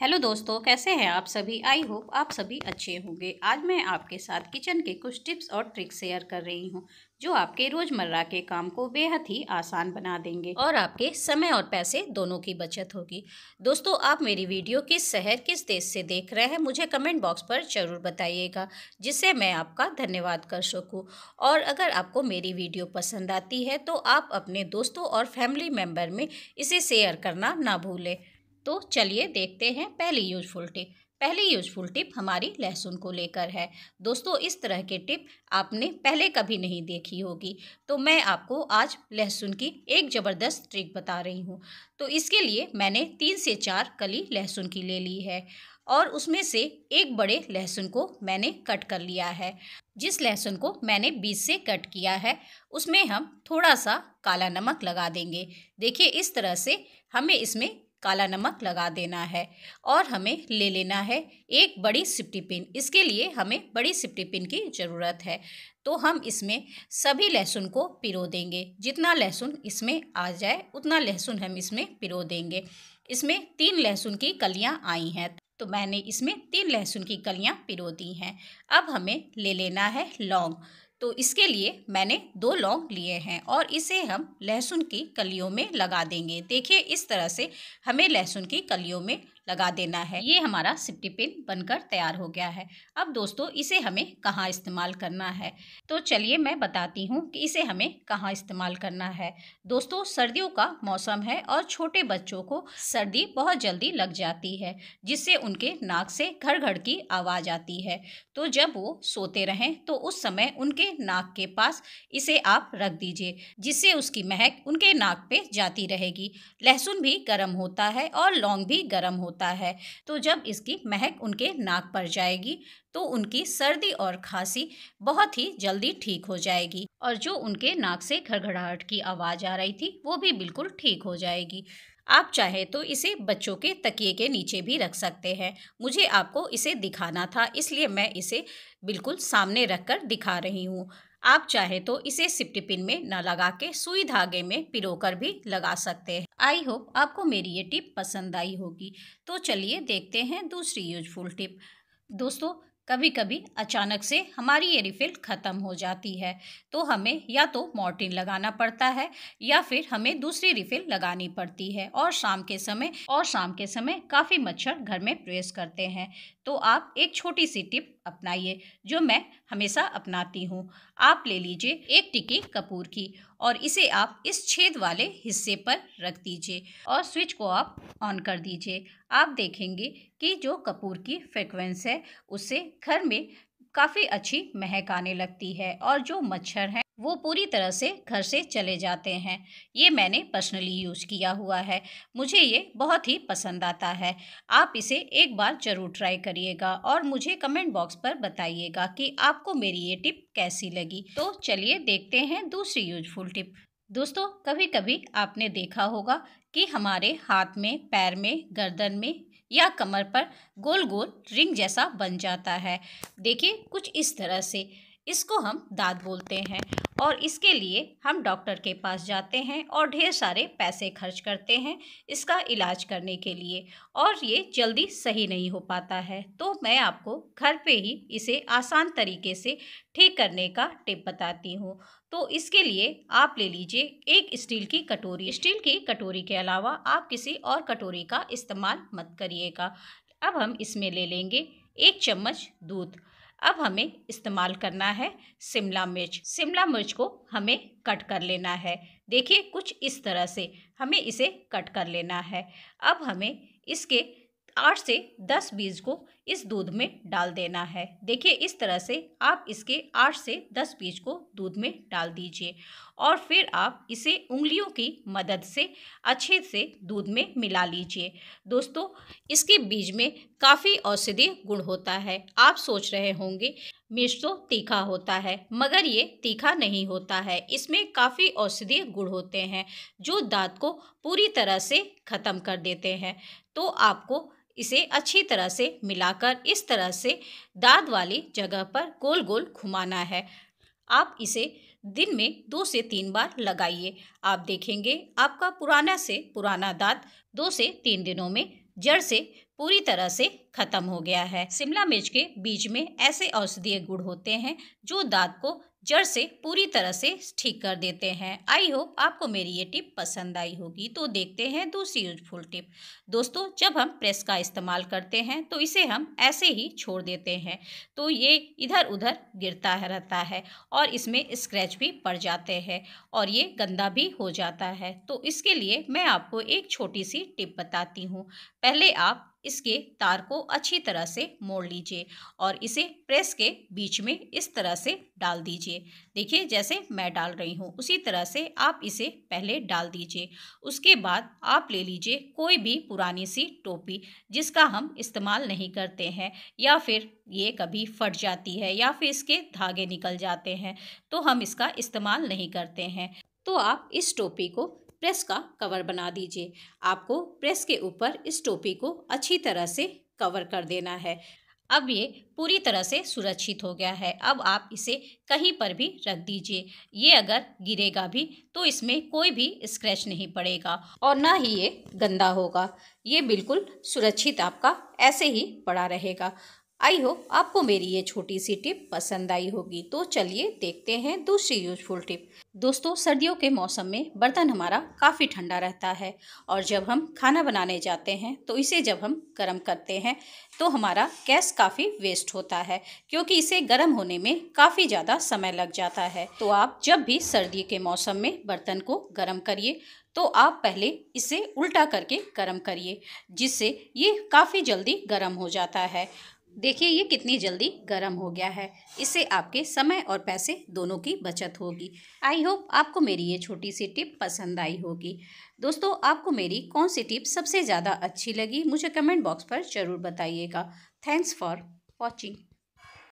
hello दोस्तों कैसे हैं आप सभी आई होप आप सभी अच्छे होंगे आज मैं आपके साथ किचन के कुछ टिप्स और ट्रिक्स शेयर कर रही हूं जो आपके रोज़मर्रा के काम को बेहद ही आसान बना देंगे और आपके समय और पैसे दोनों की बचत होगी दोस्तों आप मेरी वीडियो किस शहर किस देश से देख रहे हैं मुझे कमेंट बॉक्स पर ज़रूर बताइएगा जिससे मैं आपका धन्यवाद कर सकूं और अगर आपको मेरी वीडियो पसंद आती है तो आप अपने दोस्तों और फैमिली मेम्बर में इसे शेयर करना ना भूलें तो चलिए देखते हैं पहली यूजफुल टिप पहली यूजफुल टिप हमारी लहसुन को लेकर है दोस्तों इस तरह की टिप आपने पहले कभी नहीं देखी होगी तो मैं आपको आज लहसुन की एक ज़बरदस्त ट्रिक बता रही हूँ तो इसके लिए मैंने तीन से चार कली लहसुन की ले ली है और उसमें से एक बड़े लहसुन को मैंने कट कर लिया है जिस लहसुन को मैंने बीज से कट किया है उसमें हम थोड़ा सा काला नमक लगा देंगे देखिए इस तरह से हमें इसमें काला नमक लगा देना है और हमें ले लेना है एक बड़ी सिप्टी पिन इसके लिए हमें बड़ी सिप्टी पिन की ज़रूरत है तो हम इसमें सभी लहसुन को पिरो देंगे जितना लहसुन इसमें आ जाए उतना लहसुन हम इसमें पिरो देंगे इसमें तीन लहसुन की कलियाँ आई हैं तो मैंने इसमें तीन लहसुन की कलियाँ पिरो दी हैं अब हमें ले लेना है लौंग तो इसके लिए मैंने दो लौंग लिए हैं और इसे हम लहसुन की कलियों में लगा देंगे देखिए इस तरह से हमें लहसुन की कलियों में लगा देना है ये हमारा सिप्टी पिन बनकर तैयार हो गया है अब दोस्तों इसे हमें कहाँ इस्तेमाल करना है तो चलिए मैं बताती हूँ कि इसे हमें कहाँ इस्तेमाल करना है दोस्तों सर्दियों का मौसम है और छोटे बच्चों को सर्दी बहुत जल्दी लग जाती है जिससे उनके नाक से घड़ घर की आवाज़ आती है तो जब वो सोते रहें तो उस समय उनके नाक के पास इसे आप रख दीजिए जिससे उसकी महक उनके नाक पे जाती रहेगी लहसुन भी गर्म होता है और लौंग भी गर्म होता होता है तो जब इसकी महक उनके नाक पर जाएगी तो उनकी सर्दी और खांसी बहुत ही जल्दी ठीक हो जाएगी और जो उनके नाक से घड़घड़ाहट की आवाज़ आ रही थी वो भी बिल्कुल ठीक हो जाएगी आप चाहे तो इसे बच्चों के तकिए के नीचे भी रख सकते हैं मुझे आपको इसे दिखाना था इसलिए मैं इसे बिल्कुल सामने रखकर दिखा रही हूँ आप चाहे तो इसे सिप्टिपिन में न लगा के सुई धागे में पिरोकर भी लगा सकते हैं आई होप आपको मेरी ये टिप पसंद आई होगी तो चलिए देखते हैं दूसरी यूजफुल टिप दोस्तों कभी कभी अचानक से हमारी ये रिफिल ख़त्म हो जाती है तो हमें या तो मोर्टिन लगाना पड़ता है या फिर हमें दूसरी रिफिल लगानी पड़ती है और शाम के समय और शाम के समय काफ़ी मच्छर घर में प्रवेश करते हैं तो आप एक छोटी सी टिप अपनाइए जो मैं हमेशा अपनाती हूँ आप ले लीजिए एक टिक्की कपूर की और इसे आप इस छेद वाले हिस्से पर रख दीजिए और स्विच को आप ऑन कर दीजिए आप देखेंगे कि जो कपूर की फ्रिक्वेंस है उससे घर में काफ़ी अच्छी महक आने लगती है और जो मच्छर हैं वो पूरी तरह से घर से चले जाते हैं ये मैंने पर्सनली यूज़ किया हुआ है मुझे ये बहुत ही पसंद आता है आप इसे एक बार ज़रूर ट्राई करिएगा और मुझे कमेंट बॉक्स पर बताइएगा कि आपको मेरी ये टिप कैसी लगी तो चलिए देखते हैं दूसरी यूजफुल टिप दोस्तों कभी कभी आपने देखा होगा कि हमारे हाथ में पैर में गर्दन में या कमर पर गोल गोल रिंग जैसा बन जाता है देखिए कुछ इस तरह से इसको हम दाँत बोलते हैं और इसके लिए हम डॉक्टर के पास जाते हैं और ढेर सारे पैसे खर्च करते हैं इसका इलाज करने के लिए और ये जल्दी सही नहीं हो पाता है तो मैं आपको घर पे ही इसे आसान तरीके से ठीक करने का टिप बताती हूँ तो इसके लिए आप ले लीजिए एक स्टील की कटोरी स्टील की कटोरी के अलावा आप किसी और कटोरी का इस्तेमाल मत करिएगा अब हम इसमें ले लेंगे एक चम्मच दूध अब हमें इस्तेमाल करना है शिमला मिर्च शिमला मिर्च को हमें कट कर लेना है देखिए कुछ इस तरह से हमें इसे कट कर लेना है अब हमें इसके आठ से दस बीज को इस दूध में डाल देना है देखिए इस तरह से आप इसके आठ से दस बीज को दूध में डाल दीजिए और फिर आप इसे उंगलियों की मदद से अच्छे से दूध में मिला लीजिए दोस्तों इसके बीज में काफ़ी औषधीय गुण होता है आप सोच रहे होंगे मिर्च तो तीखा होता है मगर ये तीखा नहीं होता है इसमें काफ़ी औषधीय गुण होते हैं जो दांत को पूरी तरह से ख़त्म कर देते हैं तो आपको इसे अच्छी तरह से मिलाकर इस तरह से दाद वाली जगह पर गोल गोल घुमाना है आप इसे दिन में दो से तीन बार लगाइए आप देखेंगे आपका पुराना से पुराना दांत दो से तीन दिनों में जड़ से पूरी तरह से खत्म हो गया है शिमला मिर्च के बीज में ऐसे औषधीय गुण होते हैं जो दांत को जड़ से पूरी तरह से ठीक कर देते हैं आई होप आपको मेरी ये टिप पसंद आई होगी तो देखते हैं दूसरी यूजफुल टिप दोस्तों जब हम प्रेस का इस्तेमाल करते हैं तो इसे हम ऐसे ही छोड़ देते हैं तो ये इधर उधर गिरता है रहता है और इसमें स्क्रैच भी पड़ जाते हैं और ये गंदा भी हो जाता है तो इसके लिए मैं आपको एक छोटी सी टिप बताती हूँ पहले आप इसके तार को अच्छी तरह से मोड़ लीजिए और इसे प्रेस के बीच में इस तरह से डाल दीजिए देखिए जैसे मैं डाल रही हूँ उसी तरह से आप इसे पहले डाल दीजिए उसके बाद आप ले लीजिए कोई भी पुरानी सी टोपी जिसका हम इस्तेमाल नहीं करते हैं या फिर ये कभी फट जाती है या फिर इसके धागे निकल जाते हैं तो हम इसका इस्तेमाल नहीं करते हैं तो आप इस टोपी को प्रेस का कवर बना दीजिए आपको प्रेस के ऊपर इस टोपी को अच्छी तरह से कवर कर देना है अब ये पूरी तरह से सुरक्षित हो गया है अब आप इसे कहीं पर भी रख दीजिए ये अगर गिरेगा भी तो इसमें कोई भी स्क्रैच नहीं पड़ेगा और ना ही ये गंदा होगा ये बिल्कुल सुरक्षित आपका ऐसे ही पड़ा रहेगा आई होप आपको मेरी ये छोटी सी टिप पसंद आई होगी तो चलिए देखते हैं दूसरी यूजफुल टिप दोस्तों सर्दियों के मौसम में बर्तन हमारा काफ़ी ठंडा रहता है और जब हम खाना बनाने जाते हैं तो इसे जब हम गर्म करते हैं तो हमारा गैस काफ़ी वेस्ट होता है क्योंकि इसे गर्म होने में काफ़ी ज़्यादा समय लग जाता है तो आप जब भी सर्दी के मौसम में बर्तन को गर्म करिए तो आप पहले इसे उल्टा करके गर्म करिए जिससे ये काफ़ी जल्दी गर्म हो जाता है देखिए ये कितनी जल्दी गर्म हो गया है इससे आपके समय और पैसे दोनों की बचत होगी आई होप आपको मेरी ये छोटी सी टिप पसंद आई होगी दोस्तों आपको मेरी कौन सी टिप सबसे ज़्यादा अच्छी लगी मुझे कमेंट बॉक्स पर ज़रूर बताइएगा थैंक्स फॉर वॉचिंग